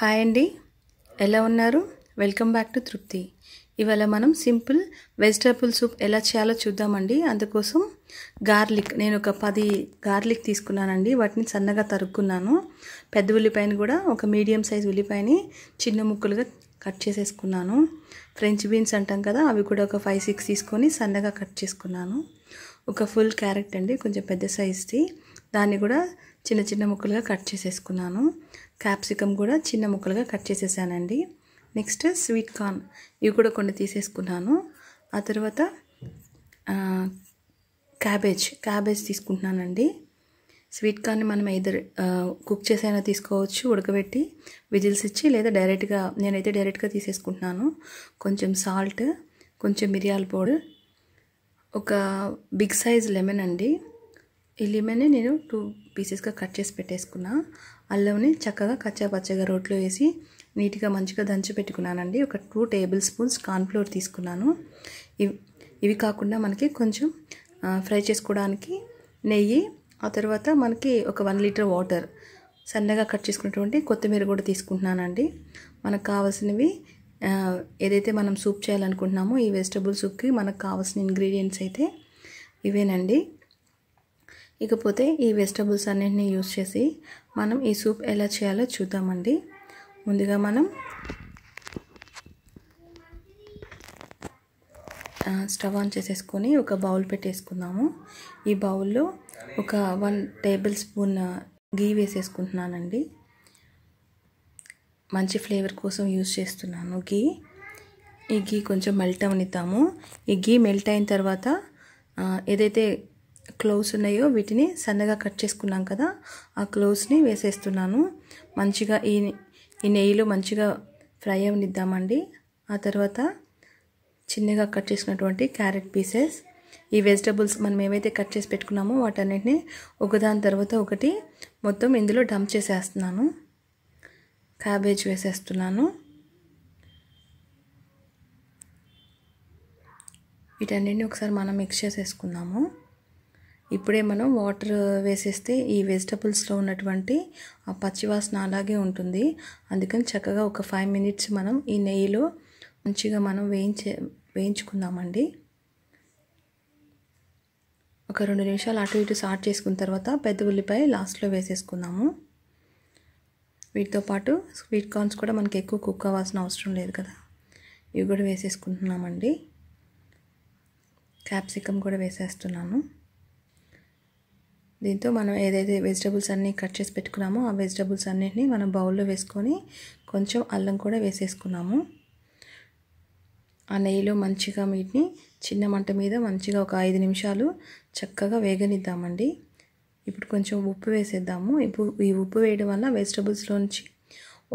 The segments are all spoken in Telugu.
హాయ్ అండి ఎలా ఉన్నారు వెల్కమ్ బ్యాక్ టు తృప్తి ఇవాళ మనం సింపుల్ వెజిటేబుల్ సూప్ ఎలా చేయాలో చూద్దామండి అందుకోసం గార్లిక్ నేను ఒక పది గార్లిక్ తీసుకున్నానండి వాటిని సన్నగా తరుక్కున్నాను పెద్ద ఉల్లిపాయని కూడా ఒక మీడియం సైజ్ ఉల్లిపాయని చిన్న ముక్కలుగా కట్ చేసేసుకున్నాను ఫ్రెంచ్ బీన్స్ అంటాం కదా అవి కూడా ఒక ఫైవ్ సిక్స్ తీసుకొని సన్నగా కట్ చేసుకున్నాను ఒక ఫుల్ క్యారెట్ అండి కొంచెం పెద్ద సైజ్ది దాన్ని కూడా చిన్న చిన్న ముక్కలుగా కట్ చేసేసుకున్నాను క్యాప్సికమ్ కూడా చిన్న ముక్కలుగా కట్ చేసేసానండి నెక్స్ట్ స్వీట్ కార్న్ ఇవి కూడా కొన్ని తీసేసుకున్నాను ఆ తర్వాత క్యాబేజ్ క్యాబేజ్ తీసుకుంటున్నానండి స్వీట్ కార్న్ని మనం ఇద్దర్ కుక్ చేసైనా తీసుకోవచ్చు ఉడకబెట్టి విజిల్స్ ఇచ్చి లేదా డైరెక్ట్గా నేనైతే డైరెక్ట్గా తీసేసుకుంటున్నాను కొంచెం సాల్ట్ కొంచెం మిరియాల పౌడర్ ఒక బిగ్ సైజ్ లెమన్ అండి ఈ నేను టూ పీసెస్గా కట్ చేసి పెట్టేసుకున్నా అల్లంని చక్కగా కచ్చా పచ్చగా రోట్లో వేసి నీట్గా మంచిగా దంచి పెట్టుకున్నానండి ఒక టూ టేబుల్ స్పూన్స్ కార్న్ఫ్లోర్ తీసుకున్నాను ఇవి ఇవి కాకుండా మనకి కొంచెం ఫ్రై చేసుకోవడానికి నెయ్యి ఆ తర్వాత మనకి ఒక వన్ లీటర్ వాటర్ సన్నగా కట్ చేసుకున్నటువంటి కొత్తిమీర కూడా తీసుకుంటున్నానండి మనకు కావాల్సినవి ఏదైతే మనం సూప్ చేయాలనుకుంటున్నామో ఈ వెజిటబుల్ సూప్కి మనకు కావాల్సిన ఇంగ్రీడియంట్స్ అయితే ఇవేనండి ఇకపోతే ఈ వెజిటబుల్స్ అన్నింటినీ యూజ్ చేసి మనం ఈ సూప్ ఎలా చేయాలో చూద్దామండి ముందుగా మనం స్టవ్ ఆన్ చేసేసుకొని ఒక బౌల్ పెట్టేసుకుందాము ఈ బౌల్లో ఒక వన్ టేబుల్ స్పూన్ గీ వేసేసుకుంటున్నానండి మంచి ఫ్లేవర్ కోసం యూజ్ చేస్తున్నాను గీ ఈ గీ కొంచెం మెల్ట్ అవనిద్దాము ఈ గీ మెల్ట్ అయిన తర్వాత ఏదైతే క్లోవ్స్ ఉన్నాయో వీటిని సన్నగా కట్ చేసుకున్నాం కదా ఆ క్లోవ్స్ని వేసేస్తున్నాను మంచిగా ఈ ఈ నెయ్యిలో మంచిగా ఫ్రై అవనిద్దామండి ఆ తర్వాత చిన్నగా కట్ చేసుకున్నటువంటి క్యారెట్ పీసెస్ ఈ వెజిటబుల్స్ మనం ఏవైతే కట్ చేసి పెట్టుకున్నామో వాటన్నిటిని ఒకదాని తర్వాత ఒకటి మొత్తం ఇందులో డంప్ చేసేస్తున్నాను క్యాబేజ్ వేసేస్తున్నాను వీటన్నిటిని ఒకసారి మనం మిక్స్ చేసేసుకున్నాము ఇప్పుడే మనం వాటర్ వేసేస్తే ఈ వెజిటబుల్స్లో ఉన్నటువంటి ఆ పచ్చివాసన అలాగే ఉంటుంది అందుకని చక్కగా ఒక ఫైవ్ మినిట్స్ మనం ఈ నెయ్యిలో మంచిగా మనం వేయించే వేయించుకుందామండి ఒక రెండు నిమిషాలు అటు ఇటు సాట్ చేసుకున్న తర్వాత పెద్ద ఉల్లిపాయ లాస్ట్లో వేసేసుకుందాము వీటితో పాటు స్వీట్ కార్న్స్ కూడా మనకి ఎక్కువ కుక్ అవ్వాల్సిన అవసరం లేదు కదా ఇవి కూడా వేసేసుకుంటున్నామండి క్యాప్సికమ్ కూడా వేసేస్తున్నాను దీంతో మనం ఏదైతే వెజిటబుల్స్ అన్నీ కట్ చేసి పెట్టుకున్నామో ఆ వెజిటబుల్స్ అన్నింటినీ మనం బౌల్లో వేసుకొని కొంచెం అల్లం కూడా వేసేసుకున్నాము ఆ నెయ్యిలో మంచిగా వీటిని చిన్న మంట మీద మంచిగా ఒక ఐదు నిమిషాలు చక్కగా వేగనిద్దామండి ఇప్పుడు కొంచెం ఉప్పు వేసేద్దాము ఇప్పుడు ఈ ఉప్పు వేయడం వల్ల వెజిటబుల్స్లోంచి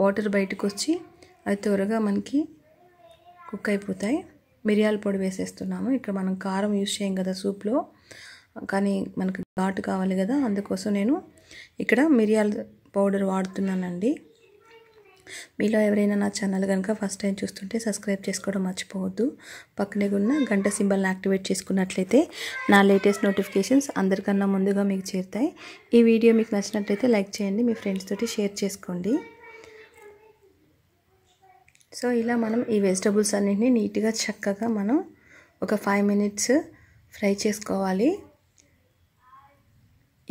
వాటర్ బయటకు వచ్చి అది త్వరగా మనకి కుక్ అయిపోతాయి మిరియాల పొడి వేసేస్తున్నాము ఇక్కడ మనం కారం యూజ్ చేయం కదా సూప్లో కానీ మనకు ఘాటు కావాలి కదా అందుకోసం నేను ఇక్కడ మిరియాల పౌడర్ వాడుతున్నానండి మీలో ఎవరైనా నా ఛానల్ కనుక ఫస్ట్ టైం చూస్తుంటే సబ్స్క్రైబ్ చేసుకోవడం మర్చిపోవద్దు పక్కనే ఉన్న గంట సింబల్ని యాక్టివేట్ చేసుకున్నట్లయితే నా లేటెస్ట్ నోటిఫికేషన్స్ అందరికన్నా ముందుగా మీకు చేరుతాయి ఈ వీడియో మీకు నచ్చినట్లయితే లైక్ చేయండి మీ ఫ్రెండ్స్ తోటి షేర్ చేసుకోండి సో ఇలా మనం ఈ వెజిటబుల్స్ అన్నింటినీ నీట్గా చక్కగా మనం ఒక ఫైవ్ మినిట్స్ ఫ్రై చేసుకోవాలి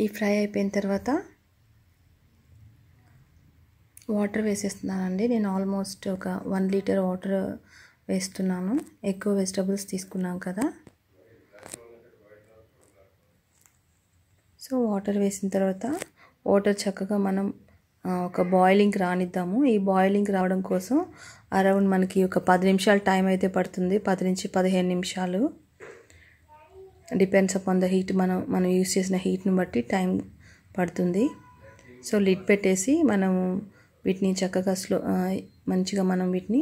ఈ ఫ్రై అయిపోయిన తర్వాత వాటర్ వేసేస్తున్నానండి నేను ఆల్మోస్ట్ ఒక వన్ లీటర్ వాటర్ వేస్తున్నాను ఎక్కువ వెజిటబుల్స్ తీసుకున్నాం కదా సో వాటర్ వేసిన తర్వాత వాటర్ చక్కగా మనం ఒక బాయిలింగ్ రానిద్దాము ఈ బాయిలింగ్ రావడం కోసం అరౌండ్ మనకి ఒక పది నిమిషాలు టైం అయితే పడుతుంది పది నుంచి పదిహేను నిమిషాలు డిపెండ్స్ అపాన్ ద హీట్ మనం మనం యూస్ చేసిన హీట్ని బట్టి టైం పడుతుంది సో లిడ్ పెట్టేసి మనం వీటిని చక్కగా స్లో మంచిగా మనం వీటిని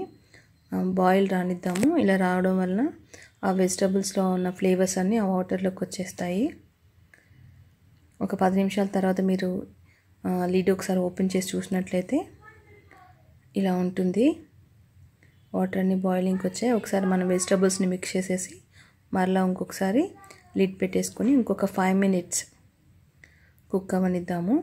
బాయిల్ రానిద్దాము ఇలా రావడం వలన ఆ వెజిటబుల్స్లో ఉన్న ఫ్లేవర్స్ అన్నీ ఆ వాటర్లోకి వచ్చేస్తాయి ఒక పది నిమిషాల తర్వాత మీరు లిడ్ ఒకసారి ఓపెన్ చేసి చూసినట్లయితే ఇలా ఉంటుంది వాటర్ అన్నీ బాయిలింగ్కి వచ్చాయి ఒకసారి మనం వెజిటబుల్స్ని మిక్స్ చేసేసి మరలా ఇంకొకసారి లిడ్ పెట్టేసుకొని ఇంకొక ఫైవ్ మినిట్స్ కుక్ అవనిద్దాము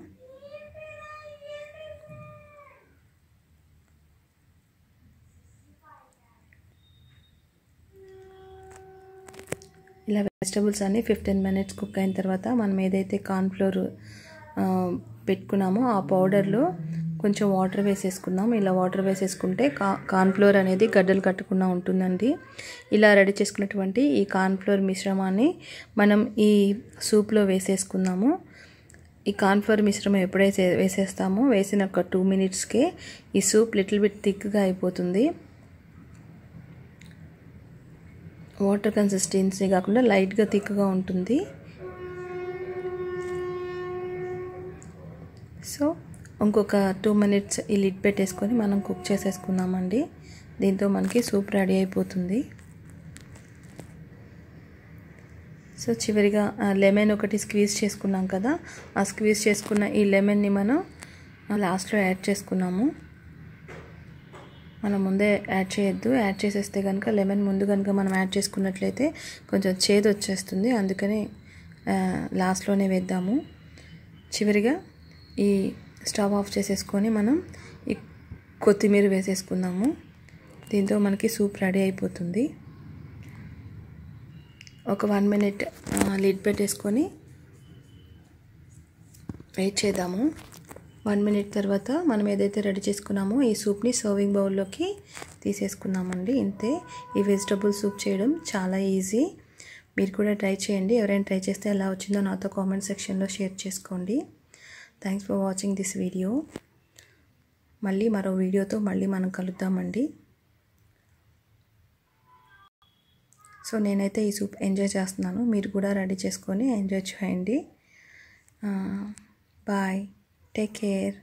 ఇలా వెజిటబుల్స్ అన్నీ ఫిఫ్టీన్ మినిట్స్ కుక్ అయిన తర్వాత మనం ఏదైతే కార్న్ఫ్లోర్ పెట్టుకున్నామో ఆ పౌడర్లో కొంచెం వాటర్ వేసేసుకుందాం ఇలా వాటర్ వేసేసుకుంటే కా కార్న్ఫ్లోర్ అనేది గడ్డలు కట్టకుండా ఉంటుందండి ఇలా రెడీ చేసుకున్నటువంటి ఈ కార్న్ఫ్లోర్ మిశ్రమాన్ని మనం ఈ సూప్లో వేసేసుకుందాము ఈ కార్న్ఫ్లోర్ మిశ్రమం ఎప్పుడైతే వేసేస్తామో వేసిన ఒక టూ మినిట్స్కే ఈ సూప్ లిటిల్ బిట్ థిక్గా అయిపోతుంది వాటర్ కన్సిస్టెన్సీ కాకుండా లైట్గా థిక్గా ఉంటుంది సో ఇంకొక టూ మినిట్స్ ఈ లిడ్ పెట్టేసుకొని మనం కుక్ చేసేసుకుందామండి దీంతో మనకి సూప్ రెడీ అయిపోతుంది సో చివరిగా లెమన్ ఒకటి స్క్వీజ్ చేసుకున్నాం కదా ఆ స్క్వీజ్ చేసుకున్న ఈ లెమన్ని మనం లాస్ట్లో యాడ్ చేసుకున్నాము మనం ముందే యాడ్ చేయొద్దు యాడ్ చేసేస్తే కనుక లెమన్ ముందు కనుక మనం యాడ్ చేసుకున్నట్లయితే కొంచెం చేదు వచ్చేస్తుంది అందుకని లాస్ట్లోనే వేద్దాము చివరిగా ఈ స్టవ్ ఆఫ్ చేసేసుకొని మనం ఈ కొత్తిమీర వేసేసుకుందాము దీంతో మనకి సూప్ రెడీ అయిపోతుంది ఒక వన్ మినిట్ లిడ్ పెట్టేసుకొని వెయిట్ చేద్దాము వన్ మినిట్ తర్వాత మనం ఏదైతే రెడీ చేసుకున్నామో ఈ సూప్ని సర్వింగ్ బౌల్లోకి తీసేసుకున్నామండి ఇంతే ఈ వెజిటబుల్ సూప్ చేయడం చాలా ఈజీ మీరు కూడా ట్రై చేయండి ఎవరైనా ట్రై చేస్తే ఎలా వచ్చిందో నాతో కామెంట్ సెక్షన్లో షేర్ చేసుకోండి thanks for watching this video మళ్ళీ మరో వీడియోతో మళ్ళీ మనం కలుద్దామండి సో నేనైతే ఈ సూప్ ఎంజాయ్ చేస్తున్నాను మీరు కూడా రెడీ చేసుకొని ఎంజాయ్ చేయండి బాయ్ టేక్ కేర్